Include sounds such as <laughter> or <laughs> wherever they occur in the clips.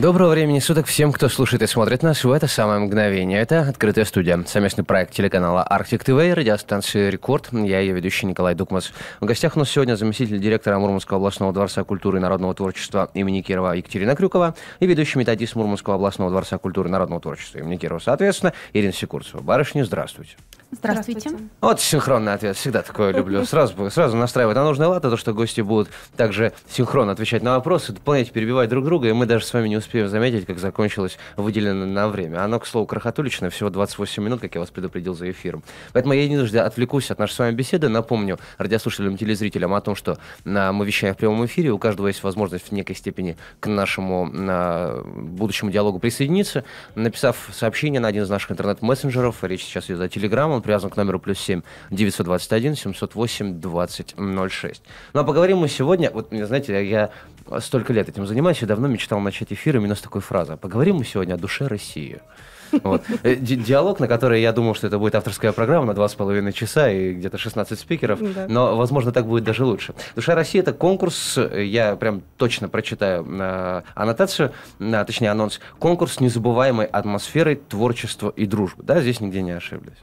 Доброго времени суток всем, кто слушает и смотрит нас в это самое мгновение. Это «Открытая студия», совместный проект телеканала «Арктик ТВ» и радиостанции «Рекорд». Я ее ведущий Николай Дукмас. В гостях у нас сегодня заместитель директора Мурманского областного дворца культуры и народного творчества имени Кирова Екатерина Крюкова и ведущий методист Мурманского областного дворца культуры и народного творчества имени Кирова, соответственно, Ирина Секурцева. Барышни, здравствуйте. Здравствуйте. Вот синхронный ответ. Всегда такое люблю. <laughs> Сразу, сразу на А нужная лата, то, что гости будут также синхронно отвечать на вопросы, дополнять, перебивать друг друга, и мы даже с вами не успеем заметить, как закончилось выделенное на время. Оно, к слову, крохотуличное, всего 28 минут, как я вас предупредил за эфиром. Поэтому я не отвлекусь от нашей с вами беседы. Напомню радиослушателям, телезрителям о том, что на, мы вещаем в прямом эфире, у каждого есть возможность в некой степени к нашему на, будущему диалогу присоединиться, написав сообщение на один из наших интернет-мессенджеров, речь сейчас идет о Телеграмом, он привязан к номеру плюс 7 921 708 2006. Ну а поговорим мы сегодня, вот, знаете, я столько лет этим занимаюсь и давно мечтал начать эфир именно с такой фразы. Поговорим мы сегодня о душе России. Вот. <laughs> Э, ди диалог, на который я думал, что это будет авторская программа на два с половиной часа и где-то 16 спикеров, ну да. но, возможно, так будет даже лучше. «Душа России» — это конкурс, я прям точно прочитаю э, аннотацию, э, точнее анонс, конкурс незабываемой атмосферой творчества и дружбы. Да, здесь нигде не ошиблись.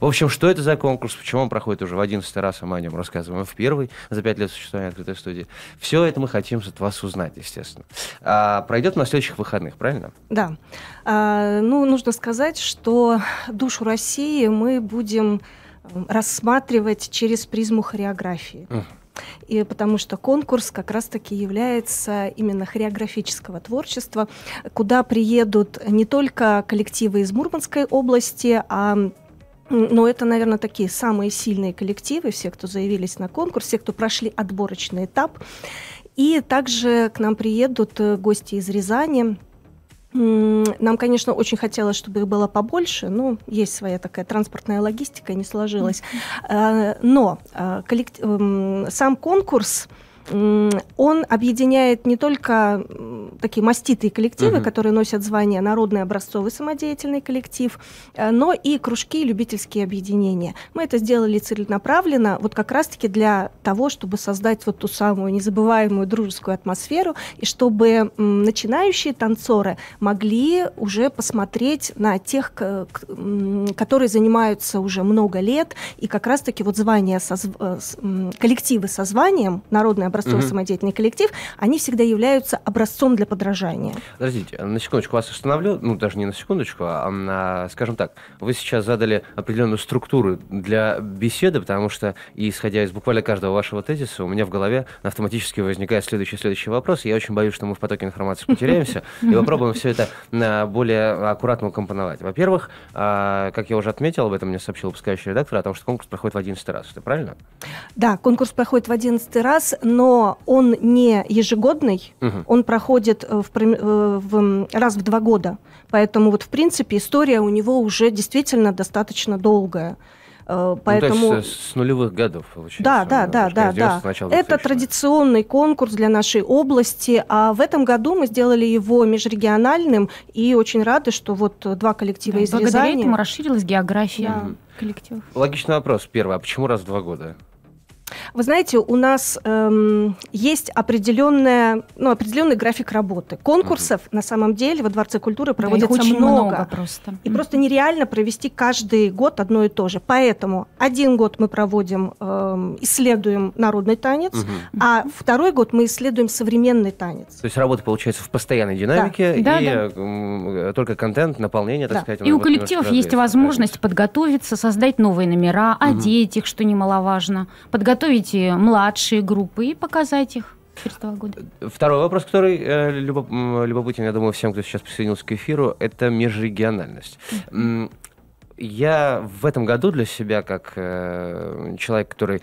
В общем, что это за конкурс, почему он проходит уже в одиннадцатый раз, а мы о нем рассказываем в первый за пять лет существования открытой студии. Все это мы хотим от вас узнать, естественно. А, пройдет на следующих выходных, правильно? Да. А, ну, нужно сказать, что душу России мы будем эм, рассматривать через призму хореографии. uh И потому что конкурс как раз-таки является именно хореографического творчества, куда приедут не только коллективы из Мурманской области, а но это, наверное, такие самые сильные коллективы, все, кто заявились на конкурс, все, кто прошли отборочный этап. И также к нам приедут э, гости из Рязани, нам, конечно, очень хотелось, чтобы их было побольше, но есть своя такая транспортная логистика, не сложилась. Э, но э, сам конкурс он объединяет не только такие маститые коллективы, угу. которые носят звание «Народный образцовый самодеятельный коллектив», э, но и кружки и любительские объединения. Мы это сделали целенаправленно, вот как раз-таки для того, чтобы создать вот ту самую незабываемую дружескую атмосферу, и чтобы начинающие танцоры могли уже посмотреть на тех, которые занимаются уже много лет, и как раз-таки вот звание со, э, коллективы со званием «Народный образцовый mm-hmm. самодеятельный коллектив, они всегда являются образцом для подражания. Подождите, на секундочку вас остановлю, ну даже не на секундочку, а на, скажем так, вы сейчас задали определенную структуру для беседы, потому что, исходя из буквально каждого вашего тезиса, у меня в голове автоматически возникает следующий-следующий вопрос, я очень боюсь, что мы в потоке информации потеряемся, <laughs> и попробуем все это а, более аккуратно укомпоновать. Во-первых, а, как я уже отметил, об этом мне сообщил выпускающий редактор, о том, что конкурс проходит в 11 раз, это правильно? Да, конкурс проходит в 11 раз, но но он не ежегодный, угу. он проходит э, в, э, в, раз в два года. Поэтому вот, в принципе, история у него уже действительно достаточно долгая. Э, ну, поэтому... Ну, есть, с нулевых годов, получается. Да, да, да, да. да. Это традиционный конкурс для нашей области, а в этом году мы сделали его межрегиональным и очень рады, что вот два коллектива да, из благодаря Рязани... Благодаря этому расширилась география да. коллективов. Логичный вопрос первый. А почему раз в два года? Вы знаете, у нас эм, есть определенная, ну, определенный график работы. Конкурсов mm-hmm. на самом деле во Дворце культуры проводится да, очень много. много просто. И mm-hmm. просто нереально провести каждый год одно и то же. Поэтому один год мы проводим, эм, исследуем народный танец, mm-hmm. а второй год мы исследуем современный танец. То есть работа получается в постоянной динамике, да. и да, да. Э, только контент, наполнение, так да. сказать. И у коллективов есть возможность подготовиться, создать новые номера, одеть их, что немаловажно, подготовить подготовить э, младшие группы и показать их. года Второй вопрос, который э, любоп, любопытен, я думаю, всем, кто сейчас присоединился к эфиру, это межрегиональность я в этом году для себя, как э, человек, который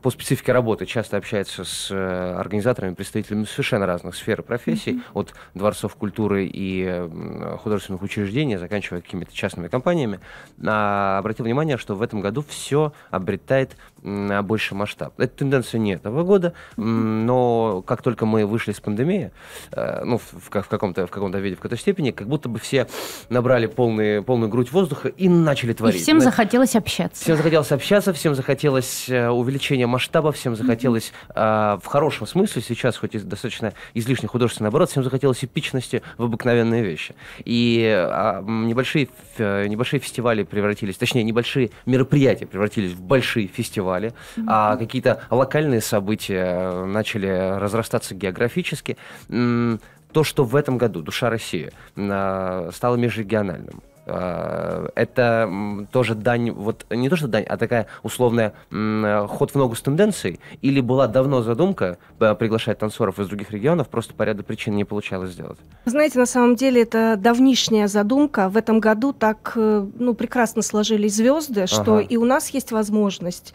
по специфике работы часто общается с э, организаторами, представителями совершенно разных сфер и профессий, mm-hmm. от дворцов культуры и э, художественных учреждений, заканчивая какими-то частными компаниями, а, обратил внимание, что в этом году все обретает а, больше масштаб. Это тенденция не этого года, mm но как только мы вышли из пандемии, э, ну, в, в, в каком-то в каком-то виде, в какой-то степени, как будто бы все набрали полные, полную грудь воздуха и начали творить. И всем Мы... захотелось общаться. Всем захотелось общаться, всем захотелось э, увеличения масштаба, всем захотелось э, в хорошем смысле сейчас, хоть и достаточно излишне художественно, наоборот, всем захотелось эпичности в обыкновенные вещи. И э, небольшие, э, небольшие фестивали превратились, точнее, небольшие мероприятия превратились в большие фестивали, mm-hmm. а какие-то локальные события э, начали разрастаться географически то, что в этом году «Душа России» э, стало межрегиональным. Э, это тоже дань, вот не то что дань, а такая условная ход в ногу с тенденцией? Или была давно задумка э, приглашать танцоров из других регионов, просто по ряду причин не получалось сделать? Знаете, на самом деле это давнишняя задумка. В этом году так э, ну, прекрасно сложились звезды, что ага. и у нас есть возможность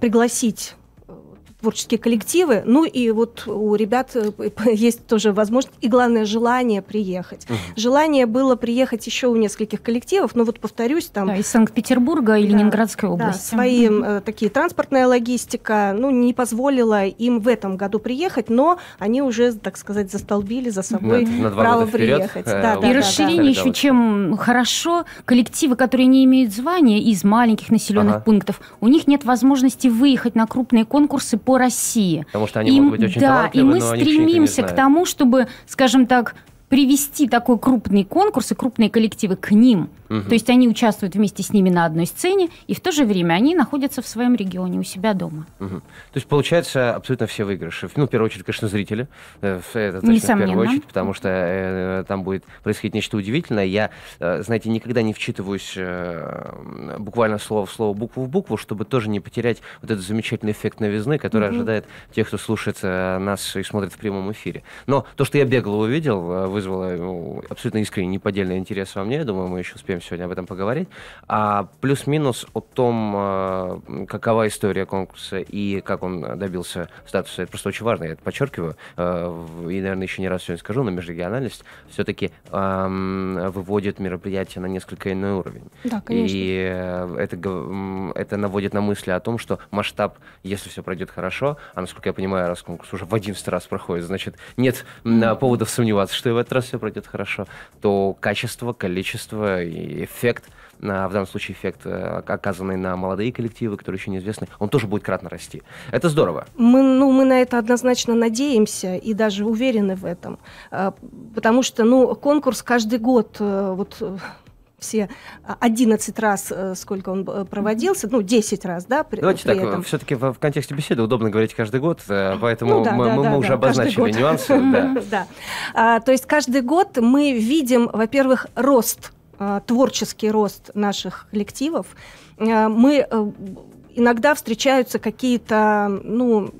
пригласить творческие коллективы. Ну и вот у ребят э, есть тоже возможность и, главное, желание приехать. Угу. Желание было приехать еще у нескольких коллективов, но вот повторюсь, там... Да, из Санкт-Петербурга и да, Ленинградской области. Да, свои угу. Э, такие транспортная логистика, ну, не позволила им в этом году приехать, но они уже, так сказать, застолбили за собой на, на право приехать. Э, да, и да, расширение да. еще чем хорошо, коллективы, которые не имеют звания из маленьких населенных ага. пунктов, у них нет возможности выехать на крупные конкурсы по России. Потому что они и, могут быть очень Да, и мы стремимся к тому, чтобы, скажем так, привести такой крупный конкурс и крупные коллективы к ним. Угу. То есть они участвуют вместе с ними на одной сцене, и в то же время они находятся в своем регионе, у себя дома. Угу. То есть, получается, абсолютно все выигрыши. Ну, в первую очередь, конечно, зрители. Э, это точно Несомненно. в первую очередь, потому что э, там будет происходить нечто удивительное. Я, э, знаете, никогда не вчитываюсь э, буквально слово в слово, букву в букву, чтобы тоже не потерять вот этот замечательный эффект новизны, который угу. ожидает тех, кто слушает нас и смотрит в прямом эфире. Но то, что я бегло увидел, э, вызвало ну, абсолютно искренний, неподдельный интерес во мне. Я думаю, мы еще успеем успеем сегодня об этом поговорить. А плюс-минус о том, э, какова история конкурса и как он добился статуса. Это просто очень важно, я это подчеркиваю. Э, и, наверное, еще не раз сегодня скажу, но межрегиональность все-таки эм, выводит мероприятие на несколько иной уровень. Да, конечно. И э, это, это наводит на мысли о том, что масштаб, если все пройдет хорошо, а насколько я понимаю, раз конкурс уже в 11 раз проходит, значит, нет поводов сомневаться, что и в этот раз все пройдет хорошо, то качество, количество и эффект, а, в данном случае эффект, э, оказанный на молодые коллективы, которые еще неизвестны, он тоже будет кратно расти. Это здорово. Мы, ну, мы на это однозначно надеемся и даже уверены в этом. А, потому что ну, конкурс каждый год э, вот, э, все 11 раз, сколько он проводился, ну, 10 раз, да, при, Давайте при так, этом. все-таки в, в контексте беседы удобно говорить каждый год, ну поэтому ну, да, мы, да, мы, да, мы уже да, обозначили нюансы. Да. <laughs> А, то есть каждый год мы видим, во-первых, рост Э, творческий рост наших коллективов. Э, мы э, иногда встречаются какие-то, ну,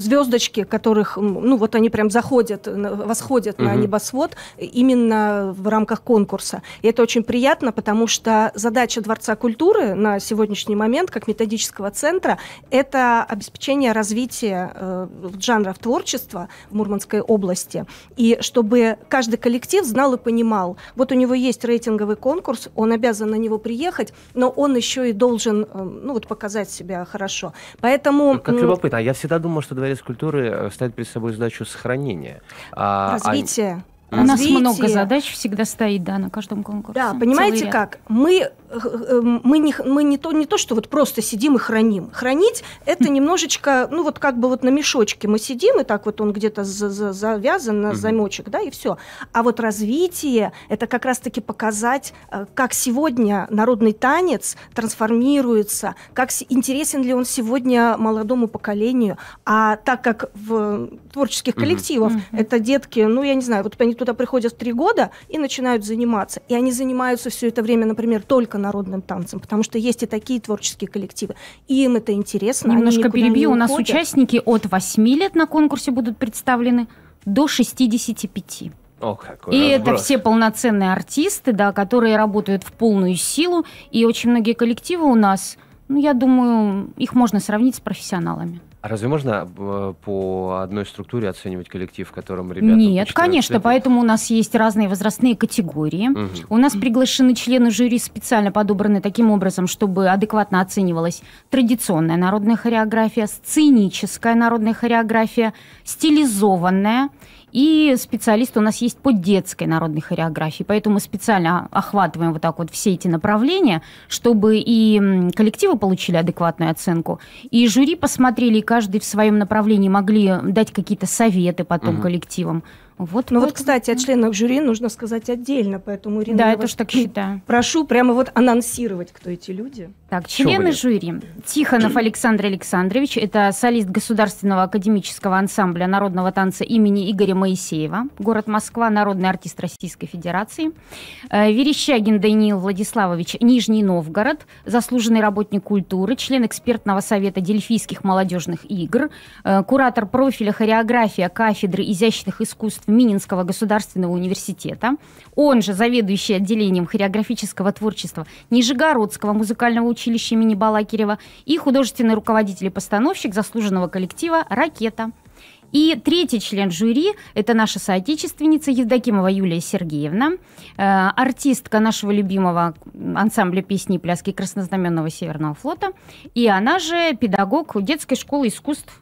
звездочки, которых, ну вот они прям заходят, восходят угу. на небосвод э, именно в рамках конкурса. И это очень приятно, потому что задача Дворца культуры на сегодняшний момент, как методического центра, это обеспечение развития э, жанров творчества в Мурманской области. И чтобы каждый коллектив знал и понимал, вот у него есть рейтинговый конкурс, он обязан на него приехать, но он еще и должен, э, ну вот показать себя хорошо. Поэтому... Как любопытно, а я всегда думал, что дворец дворец культуры э, ставит перед собой задачу сохранения. А, а Развития. У нас много задач всегда стоит, да, на каждом конкурсе. Да, понимаете как? Мы, э, э, мы, не, мы не, то, не то, что вот просто сидим и храним. Хранить – это немножечко, ну вот как бы вот на мешочке мы сидим, и так вот он где-то завязан на замочек, да, и все. А вот развитие – это как раз-таки показать, э, как сегодня народный танец трансформируется, как интересен ли он сегодня молодому поколению. А так как в творческих коллективах это детки, ну я не знаю, вот они туда приходят три года и начинают заниматься. И они занимаются все это время, например, только народным танцем, потому что есть и такие творческие коллективы. И им это интересно. Немножко перебью. У нас участники от 8 лет на конкурсе будут представлены до 65. О, какой и разброс. это все полноценные артисты, да, которые работают в полную силу. И очень многие коллективы у нас, ну, я думаю, их можно сравнить с профессионалами. А разве можно э, по одной структуре оценивать коллектив, в котором ребята? Нет, конечно, лет? поэтому у нас есть разные возрастные категории. Угу. У нас приглашены члены жюри специально подобраны таким образом, чтобы адекватно оценивалась традиционная народная хореография, сценическая народная хореография, стилизованная и специалисты у нас есть по детской народной хореографии, поэтому мы специально охватываем вот так вот все эти направления, чтобы и коллективы получили адекватную оценку, и жюри посмотрели, и каждый в своем направлении могли дать какие-то советы потом угу. коллективам. Вот ну вот, кстати, от членов жюри нужно сказать отдельно, поэтому, Ирина, да, я это вас так считаю. прошу прямо вот анонсировать, кто эти люди. Так, члены жюри. Тихонов Александр Александрович – это солист Государственного академического ансамбля народного танца имени Игоря Моисеева, город Москва, народный артист Российской Федерации. Э, Верещагин Даниил Владиславович, Нижний Новгород, заслуженный работник культуры, член экспертного совета Дельфийских молодежных игр, э, куратор профиля хореография кафедры изящных искусств Мининского государственного университета. Он же заведующий отделением хореографического творчества Нижегородского музыкального училища имени Балакирева и художественный руководитель и постановщик заслуженного коллектива «Ракета». И третий член жюри – это наша соотечественница Евдокимова Юлия Сергеевна, э, артистка нашего любимого ансамбля песни и пляски Краснознаменного Северного флота, и она же педагог детской школы искусств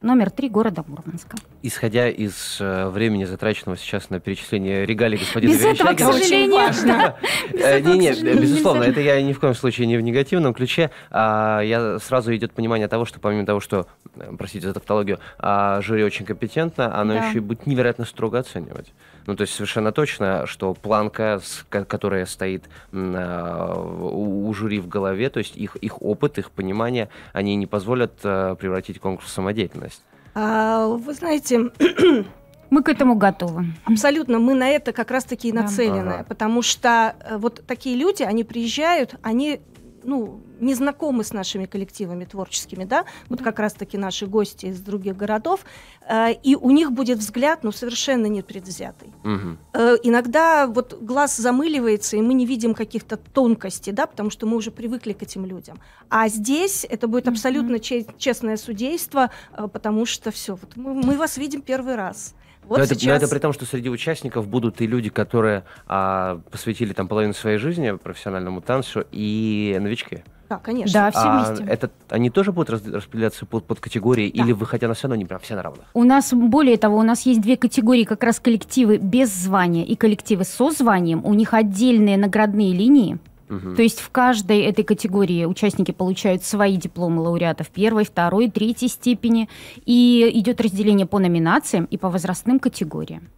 номер три города Мурманска. Исходя из э, времени, затраченного сейчас на перечисление регалий господина Без этого, к сожалению, да. Не, не, безусловно, это я ни в коем случае не в негативном ключе. А, я сразу идет понимание того, что помимо того, что, э, простите за тавтологию, а, жюри очень компетентно, оно еще и будет невероятно строго оценивать. Ну, то есть совершенно точно, что планка, которая стоит у жюри в голове, то есть их, их опыт, их понимание, они не позволят э, превратить конкурс в самодеятельность. А, вы знаете, <clears throat> мы к этому готовы. Абсолютно, мы на это как раз-таки и нацелены, да. ага. потому что э, вот такие люди, они приезжают, они ну, не знакомы с нашими коллективами творческими, да, вот как раз-таки наши гости из других городов, э, и у них будет взгляд, ну, совершенно непредвзятый. Угу. Э, иногда вот глаз замыливается, и мы не видим каких-то тонкостей, да, потому что мы уже привыкли к этим людям. А здесь это будет абсолютно угу. честное судейство, э, потому что все, вот мы, мы вас видим первый раз. Вот но, сейчас... это, но это при том, что среди участников будут и люди, которые а, посвятили там половину своей жизни профессиональному танцу, и новички. Да, конечно. Да, а, все а вместе. Это, они тоже будут распределяться под, под категории, да. или вы хотя на все равно не прям все на равных? У нас, более того, у нас есть две категории, как раз коллективы без звания и коллективы со званием. У них отдельные наградные линии. Угу. То есть в каждой этой категории участники получают свои дипломы лауреатов первой, второй, третьей степени. И идет разделение по номинациям и по возрастным категориям.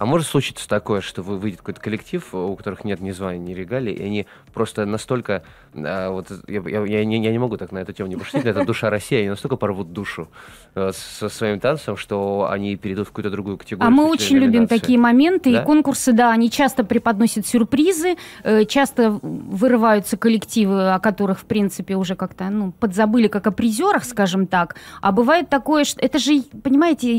А может случиться такое, что вы выйдет какой-то коллектив, у которых нет ни звания, ни регалий, и они просто настолько... А, вот, я, я, я, не, я не могу так на эту тему не пошутить, это душа России, они настолько порвут душу э, со своим танцем, что они перейдут в какую-то другую категорию. А мы очень любим такие моменты, да? и конкурсы, да, они часто преподносят сюрпризы, э, часто вырываются коллективы, о которых, в принципе, уже как-то ну, подзабыли, как о призерах, скажем так. А бывает такое, что это же, понимаете,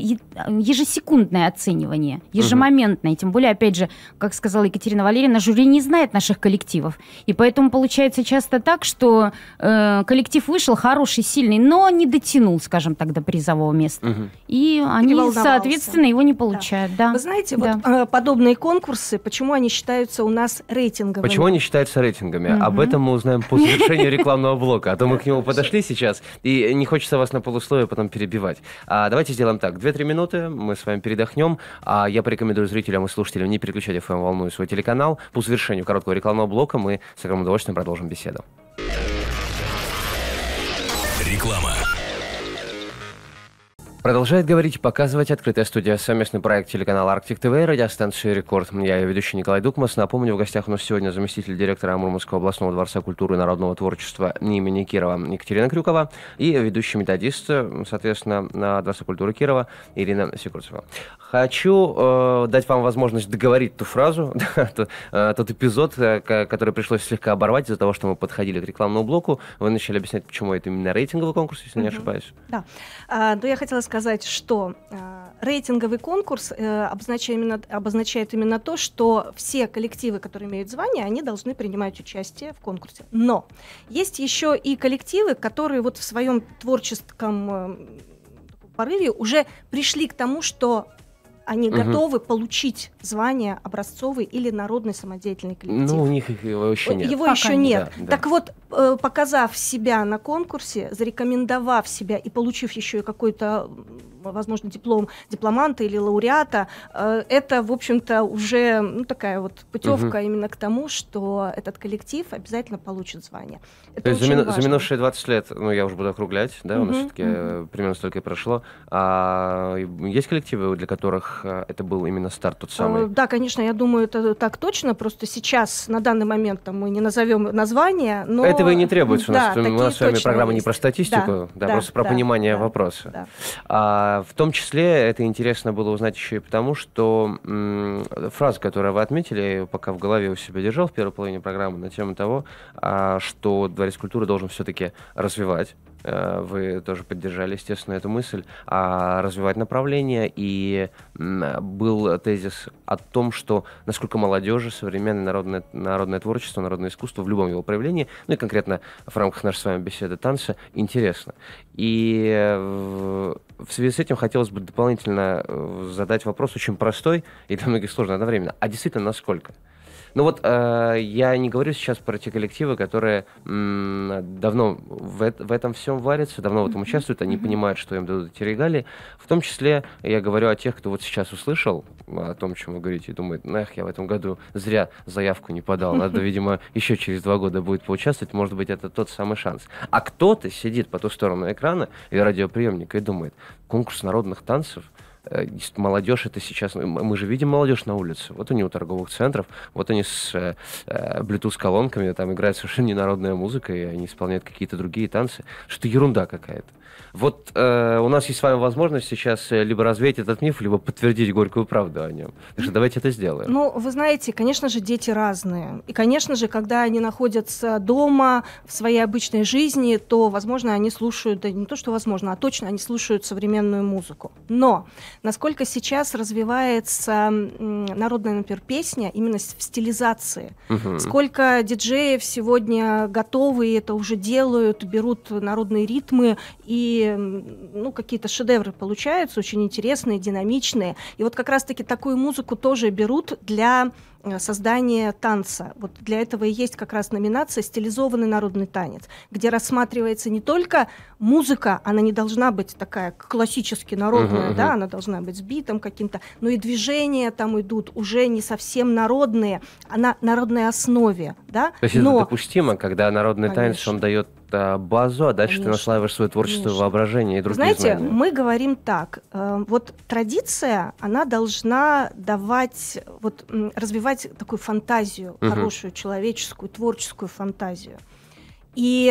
ежесекундное оценивание, ежемоментное одномоментно. тем более, опять же, как сказала Екатерина Валерьевна, жюри не знает наших коллективов. И поэтому получается часто так, что э, коллектив вышел хороший, сильный, но не дотянул, скажем так, до призового места. Угу. И они, соответственно, его не получают. Да. Да. Вы знаете, да. вот э, подобные конкурсы, почему они считаются у нас рейтинговыми? Почему они считаются рейтингами? Угу. Об этом мы узнаем по завершению рекламного блока. А то мы к нему подошли сейчас, и не хочется вас на полусловие потом перебивать. А, давайте сделаем так. две-три минуты, мы с вами передохнем. А я порекомендую рекомендую зрителям и слушателям не переключать FM-волну эм и свой телеканал. По завершению короткого рекламного блока мы с огромным удовольствием продолжим беседу. Реклама. Продолжает говорить, и показывать «Открытая студия» совместный проект телеканала «Арктик ТВ» и радиостанции «Рекорд». Я ее ведущий Николай Дукмас. Напомню, в гостях у нас сегодня заместитель директора Мурманского областного дворца культуры и народного творчества имени Кирова Екатерина Крюкова и ведущий методист, соответственно, на дворце культуры Кирова Ирина Секурцева. Хочу э, дать вам возможность договорить ту фразу, <laughs> э, тот, эпизод, э, который пришлось слегка оборвать из-за того, что мы подходили к рекламному блоку. Вы начали объяснять, почему это именно рейтинговый конкурс, если не ошибаюсь. Да. А, ну, я хотела сказать, что э, рейтинговый конкурс э, обозначает, именно, обозначает именно то, что все коллективы, которые имеют звание, они должны принимать участие в конкурсе. Но есть еще и коллективы, которые вот в своем творческом э, порыве уже пришли к тому, что они угу. готовы получить звание образцовый или народный самодеятельный коллектив. Ну, у них их вообще нет. Его Пока еще нет. Да, да. так вот, Э, показав себя на конкурсе, зарекомендовав себя и получив еще и какой-то, возможно, диплом дипломанта или лауреата, э, это, в общем-то, уже ну, такая вот путевка угу. именно к тому, что этот коллектив обязательно получит звание. Это То есть за, мину- за минувшие 20 лет, ну я уже буду округлять, да, угу. у нас все-таки угу. Э, примерно столько и прошло. А есть коллективы, для которых это был именно старт тот самый? Да, конечно, я думаю, это так точно. Просто сейчас, на данный момент, там, мы не назовем название, но... Это этого и не требуется. у нас, у нас с вами программа есть. не про статистику, да, да, да просто про да, понимание да, вопроса. Да. А, в том числе это интересно было узнать еще и потому, что м, фраза, которую вы отметили, я ее пока в голове у себя держал в первой половине программы на тему того, а, что дворец культуры должен все-таки развивать Э, вы тоже поддержали, естественно, эту мысль, а развивать направление. И был тезис о том, что насколько молодежи современное народное, народное творчество, народное искусство в любом его проявлении, ну и конкретно в рамках нашей с вами беседы танца, интересно. И э, в связи с этим хотелось бы дополнительно э, задать вопрос очень простой и для многих сложный одновременно. А действительно, насколько? Ну вот э, я не говорю сейчас про те коллективы, которые м, давно в, в этом всем варятся, давно в этом участвуют, они mm-hmm. понимают, что им дадут эти регалии. В том числе я говорю о тех, кто вот сейчас услышал о том, чем вы говорите, и думает, нах, я в этом году зря заявку не подал, надо, <laughs> видимо, еще через два года будет поучаствовать, может быть, это тот самый шанс. А кто-то сидит по ту сторону экрана и радиоприемника и думает, конкурс народных танцев – Э, молодежь это сейчас, ну, мы же видим молодежь на улице, вот они у торговых центров, вот они с э, э Bluetooth-колонками, там играет совершенно <laughs> ненародная музыка, и они исполняют какие-то другие танцы, что то ерунда какая-то. Вот э, у нас есть с вами возможность сейчас э, либо развеять этот миф, либо подтвердить горькую правду о нем. Так что давайте это сделаем. Ну, вы знаете, конечно же, дети разные. И, конечно же, когда они находятся дома, в своей обычной жизни, то, возможно, они слушают, да не то, что возможно, а точно они слушают современную музыку. Но насколько сейчас развивается народная, например, песня именно в стилизации. Угу. Сколько диджеев сегодня готовы, это уже делают, берут народные ритмы и ну, какие-то шедевры получаются, очень интересные, динамичные. И вот как раз-таки такую музыку тоже берут для э, создания танца. Вот для этого и есть как раз номинация «Стилизованный народный танец», где рассматривается не только музыка, она не должна быть такая классически народная, uh-huh, да, uh-huh. она должна быть с битом каким-то, но и движения там идут уже не совсем народные, а на народной основе, да. То есть но... это допустимо, когда народный Конечно. танец, он дает а, базу, а дальше конечно, ты наслаиваешь свое творчество, конечно. воображение и другие Знаете, знания. мы говорим так, э, вот традиция, она должна давать, вот развивать такую фантазию, угу. хорошую человеческую, творческую фантазию. И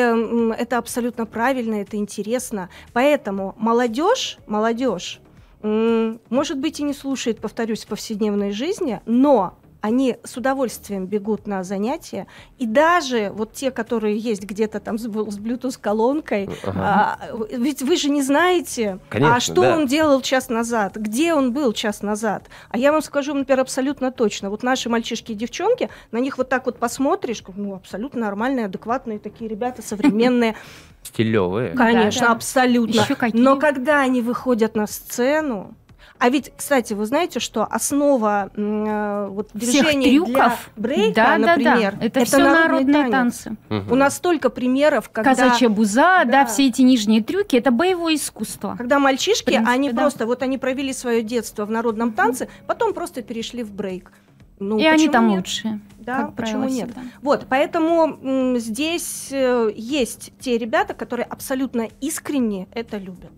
это абсолютно правильно, это интересно. Поэтому молодежь, молодежь, может быть, и не слушает, повторюсь, в повседневной жизни, но они с удовольствием бегут на занятия. И даже вот те, которые есть где-то там с, с Bluetooth-колонкой, ага. а, ведь вы же не знаете, а Конечно, а что да. он делал час назад, где он был час назад. А я вам скажу, например, абсолютно точно. Вот наши мальчишки и девчонки, на них вот так вот посмотришь, ну, абсолютно нормальные, адекватные такие ребята, современные. Стилевые. Конечно, абсолютно. Но когда они выходят на сцену, а ведь, кстати, вы знаете, что основа э, вот, движения трюков, для брейка, да, например, да, да. это, это все народные, народные танцы. танцы. Угу. У нас столько примеров, когда... Казачья буза, да. да, все эти нижние трюки, это боевое искусство. Когда мальчишки, принципе, они да. просто, вот они провели свое детство в народном танце, угу. потом просто перешли в брейк. Ну, и они там нет? лучшие. Да, как почему правило, нет? Всегда. Вот, поэтому м, здесь э, есть те ребята, которые абсолютно искренне это любят.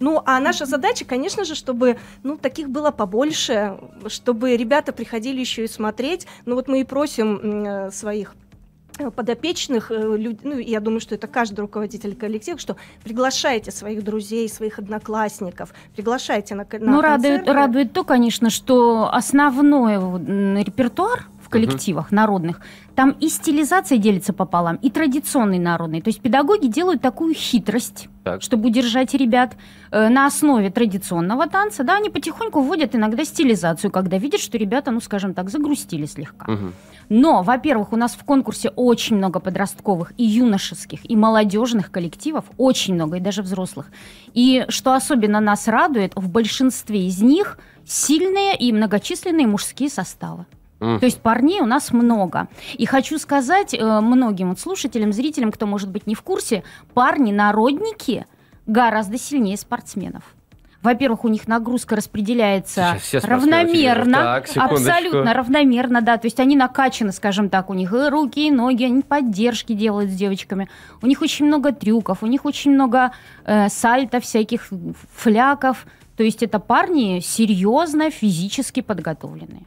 Ну, а наша задача, конечно же, чтобы, ну, таких было побольше, чтобы ребята приходили еще и смотреть. Ну, вот мы и просим э, своих э, подопечных, э, люд... ну, я думаю, что это каждый руководитель коллектива, что приглашайте своих друзей, своих одноклассников, приглашайте на, на Ну, радует, радует то, конечно, что основной репертуар коллективах угу. народных, там и стилизация делится пополам, и традиционный народный. То есть педагоги делают такую хитрость, так. чтобы удержать ребят э, на основе традиционного танца. Да, они потихоньку вводят иногда стилизацию, когда видят, что ребята, ну, скажем так, загрустили слегка. Угу. Но, во-первых, у нас в конкурсе очень много подростковых и юношеских, и молодежных коллективов, очень много, и даже взрослых. И что особенно нас радует, в большинстве из них сильные и многочисленные мужские составы. Mm. То есть парней у нас много. И хочу сказать э, многим вот слушателям, зрителям, кто может быть не в курсе, парни-народники гораздо сильнее спортсменов. Во-первых, у них нагрузка распределяется равномерно, так, абсолютно равномерно, да. То есть они накачаны, скажем так, у них и руки, и ноги, они поддержки делают с девочками. У них очень много трюков, у них очень много э, сальто всяких фляков. То есть это парни серьезно физически подготовленные.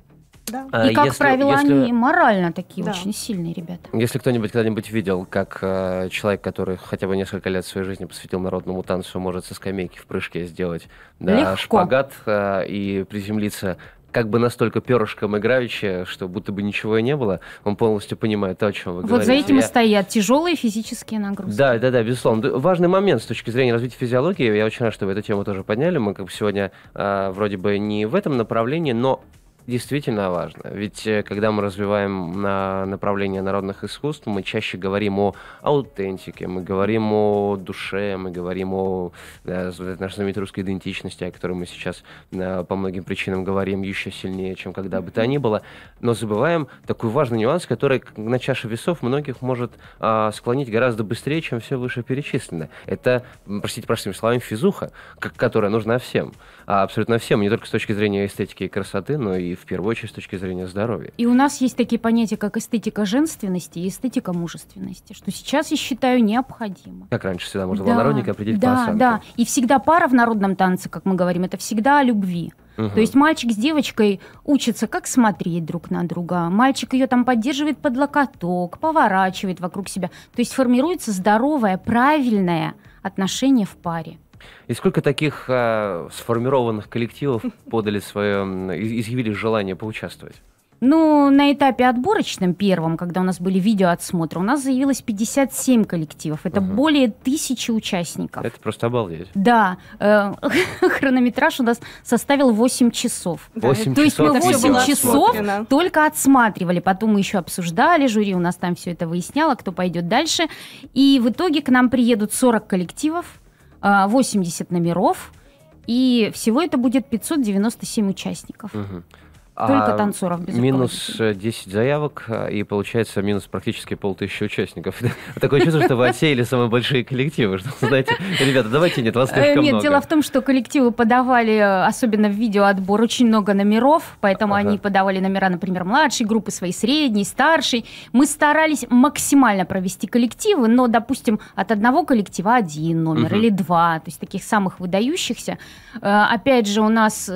Да. А, и, как если, правило, если... они морально такие да. очень сильные ребята. Если кто-нибудь когда-нибудь видел, как э, человек, который хотя бы несколько лет своей жизни посвятил народному танцу, может со скамейки в прыжке сделать да, Легко. шпагат э, и приземлиться как бы настолько перышком играючи, что будто бы ничего и не было, он полностью понимает то, о чем вы вот говорите. Вот за этим и стоят тяжелые физические нагрузки. Да, да, да, безусловно. Важный момент с точки зрения развития физиологии. Я очень рад, что вы эту тему тоже подняли. Мы как бы сегодня э, вроде бы не в этом направлении, но действительно важно. Ведь э, когда мы развиваем на направление народных искусств, мы чаще говорим о аутентике, мы говорим о душе, мы говорим о да, э, нашей знаменитой русской идентичности, о которой мы сейчас да, э, по многим причинам говорим еще сильнее, чем когда бы то ни было. Но забываем такой важный нюанс, который на чаше весов многих может а, склонить гораздо быстрее, чем все вышеперечисленное. Это, простите простыми словами, физуха, которая нужна всем. А абсолютно всем, не только с точки зрения эстетики и красоты, но и в первую очередь с точки зрения здоровья. И у нас есть такие понятия, как эстетика женственности и эстетика мужественности, что сейчас, я считаю, необходимо. Как раньше всегда можно да, было народника определить да, по осанке. Да, и всегда пара в народном танце, как мы говорим, это всегда о любви. Угу. То есть мальчик с девочкой учатся, как смотреть друг на друга. Мальчик ее там поддерживает под локоток, поворачивает вокруг себя. То есть формируется здоровое, правильное отношение в паре. И сколько таких э, сформированных коллективов <laughs> подали свое, изъявили желание поучаствовать? Ну, на этапе отборочном первом, когда у нас были видеоотсмотры, у нас заявилось 57 коллективов. Это угу. более тысячи участников. Это просто обалдеть. Да. Э, <laughs> хронометраж у нас составил 8 часов. 8 да, То часов есть мы 8 часов отсмотрено. только отсматривали. Потом мы еще обсуждали, жюри у нас там все это выясняло, кто пойдет дальше. И в итоге к нам приедут 40 коллективов 80 э, номеров, и всего это будет 597 участников. Угу. Только а танцоров без Минус 10 э, заявок, а, и получается минус практически полтысячи участников. <laughs> Такое чувство, что вы отсеяли самые большие коллективы. Что, знаете, ребята, давайте нет, вас э, слишком Нет, дело в том, что коллективы подавали, э, особенно в видеоотбор, очень много номеров, поэтому они подавали номера, например, младшей группы, своей средней, старшей. Мы старались максимально провести коллективы, но, допустим, от одного коллектива один номер или два, то есть таких самых выдающихся. Опять же, у нас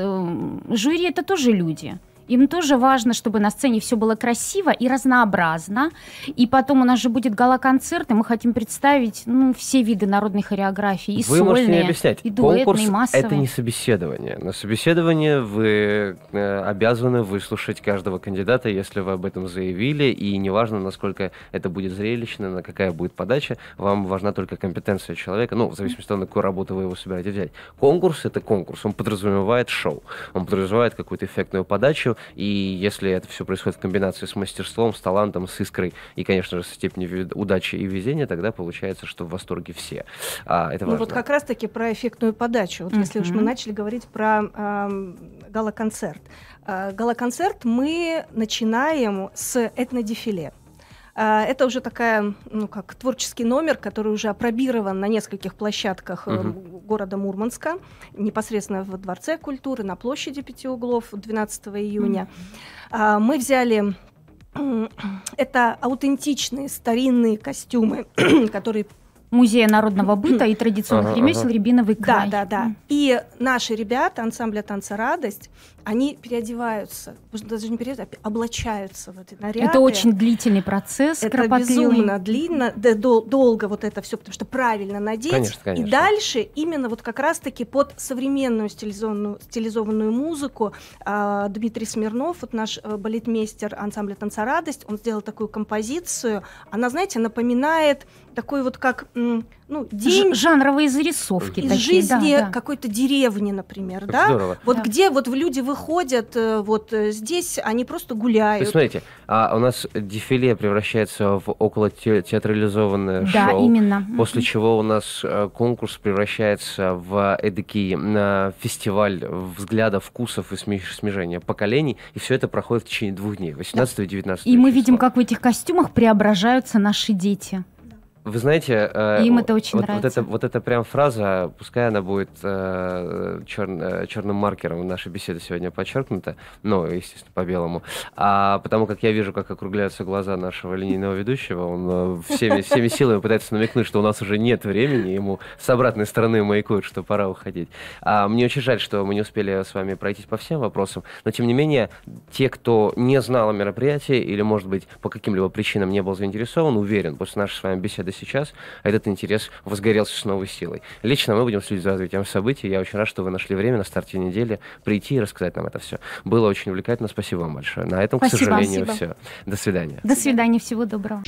жюри это тоже люди. Им тоже важно, чтобы на сцене все было красиво и разнообразно. И потом у нас же будет гала-концерт, и мы хотим представить ну, все виды народной хореографии. И вы сольные, можете не объяснять. И дуэтные, Конкурс массовые. это не собеседование. На собеседование вы э, обязаны выслушать каждого кандидата, если вы об этом заявили. И неважно, насколько это будет зрелищно, на какая будет подача, вам важна только компетенция человека. Ну, в зависимости от того, на какую работу вы его собираетесь взять. Конкурс — это конкурс. Он подразумевает шоу. Он подразумевает какую-то эффектную подачу, и если это все происходит в комбинации с мастерством, с талантом, с искрой и, конечно же, со степенью удачи и везения, тогда получается, что в восторге все. А, это ну важно. вот как раз-таки про эффектную подачу. Вот mm-hmm. если уж мы начали говорить про э, гала-концерт. Э, а, гала-концерт мы начинаем с этнодефиле. А, это уже такая, ну как, творческий номер, который уже опробирован на нескольких площадках угу. города Мурманска, непосредственно в Дворце культуры, на площади Пяти углов 12 июня. Угу. Мы взяли это аутентичные старинные костюмы, <clears throat> которые Музея народного быта и традиционных ага, ремесел ага. Рябиновый край. Да, да, да. И наши ребята, ансамбля «Танца радость», они переодеваются, даже не переодеваются, а облачаются в эти наряды. Это очень длительный процесс, Это кропотливый. безумно длинно, да, дол, долго вот это все, потому что правильно надеть. Конечно, конечно. И дальше именно вот как раз-таки под современную стилизованную, стилизованную музыку э, Дмитрий Смирнов, вот наш э, балетмейстер ансамбля «Танца радость», он сделал такую композицию, она, знаете, напоминает такой вот как ну, день... Жанровые зарисовки. Из такие, жизни да, да. какой-то деревни, например, как да? Здорово. Вот да. где вот люди выходят э, вот э, здесь, они просто гуляют. смотрите, а у нас дефиле превращается в около театрализованное да, шоу. именно. После чего у нас э, конкурс превращается в эдакий фестиваль взглядов, вкусов и смешения поколений. И все это проходит в течение двух дней, 18 да. и 19 И мы числа. видим, как в этих костюмах преображаются наши дети. Вы знаете, э, это очень вот, нравится. Вот эта, вот эта прям фраза, пускай она будет э, чер, э, черным маркером нашей беседы сегодня подчеркнута, ну, естественно, по белому, а потому как я вижу, как округляются глаза нашего линейного ведущего, он э, всеми, всеми силами пытается намекнуть, что у нас уже нет времени, ему с обратной стороны маякуют, что пора уходить. А мне очень жаль, что мы не успели с вами пройтись по всем вопросам, но тем не менее, те, кто не знал о мероприятии или, может быть, по каким-либо причинам не был заинтересован, уверен, после нашей с вами беседы сейчас а этот интерес возгорелся с новой силой. Лично мы будем следить за развитием событий. Я очень рад, что вы нашли время на старте недели прийти и рассказать нам это все. Было очень увлекательно. Спасибо вам большое. На этом, спасибо, к сожалению, спасибо. все. До свидания. До свидания. Всего доброго.